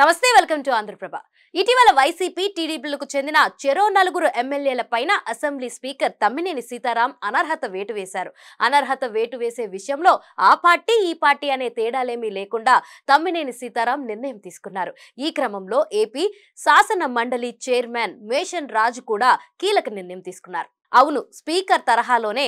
నమస్తే welcome to Andhraprabha ఇటీవల YCP టీడీపీలకు చెందిన చెరో నలుగురు ఎమ్మెల్యేల పైన అసెంబ్లీ స్పీకర్ తమ్మినేని సీతారాం అనర్హత వేటు వేశారు అనర్హత వేటు వేసే విషయంలో ఆ పార్టీ ఈ పార్టీ అనే తేడాలేమీ లేకుండా తమ్మినేని సీతారాం నిర్ణయం తీసుకున్నారు ఈ క్రమంలో ఏపీ శాసన మండలి చైర్మన్ మేషన్ రాజు కూడా కీలక నిర్ణయం తీసుకున్నారు అవును స్పీకర్ తరహాలోనే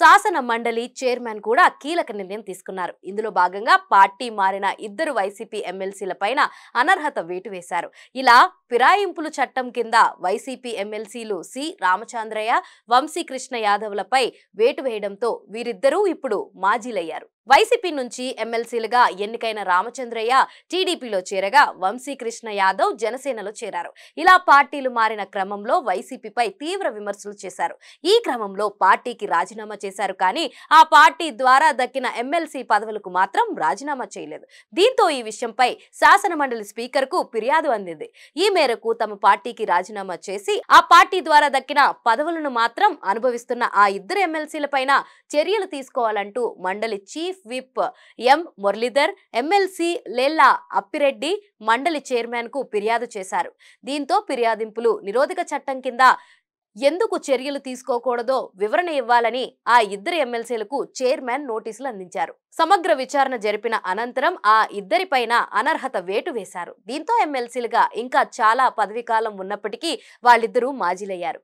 శాసన మండలి చైర్మన్ కూడా కీలక నిర్ణయం తీసుకున్నారు ఇందులో భాగంగా పార్టీ మారిన ఇద్దరు వైసీపీ ఎమ్మెల్సీలపైన అనర్హత వేటు వేశారు ఇలా ఫిరాయింపులు చట్టం కింద వైసీపీ ఎమ్మెల్సీలు సి రామచంద్రయ్య వంశీకృష్ణ యాదవ్లపై వేటు వేయడంతో వీరిద్దరూ ఇప్పుడు మాజీలయ్యారు వైసీపీ నుంచి ఎమ్మెల్సీలుగా ఎన్నికైన రామచంద్రయ్య టీడీపీలో చేరగా వంశీకృష్ణ యాదవ్ జనసేనలో చేరారు ఇలా పార్టీలు మారిన క్రమంలో వైసీపీపై తీవ్ర విమర్శలు చేశారు ఈ క్రమంలో పార్టీకి రాజీనామా చేశారు కానీ ఆ పార్టీ ద్వారా దక్కిన ఎమ్మెల్సీ పదవులకు మాత్రం రాజీనామా చేయలేదు దీంతో ఈ విషయంపై శాసనమండలి కు ఫిర్యాదు అందింది ఈ మేరకు తమ పార్టీకి రాజీనామా చేసి ఆ పార్టీ ద్వారా దక్కిన పదవులను మాత్రం అనుభవిస్తున్న ఆ ఇద్దరు ఎమ్మెల్సీలపైన చర్యలు తీసుకోవాలంటూ మండలి chief whip M Muralidhar MLC Lella Appireddy మండలి చైర్మన్ కు ఫిర్యాదు చేశారు దీంతో ఫిర్యాదింపులు నిరోధక చట్టం కింద ఎందుకు చర్యలు తీసుకోకూడదో వివరణ ఇవ్వాలని ఆ ఇద్దరు ఎమ్మెల్సీలకు చైర్మన్ నోటీసులు అందించారు సమగ్ర విచారణ జరిపిన అనంతరం ఆ ఇద్దరిపైన అనర్హత వేటు వేశారు దీంతో ఎమ్మెల్సీలుగా ఇంకా చాలా పదవీకాలం ఉన్నప్పటికీ వాళ్ళిద్దరూ మాజీలయ్యారు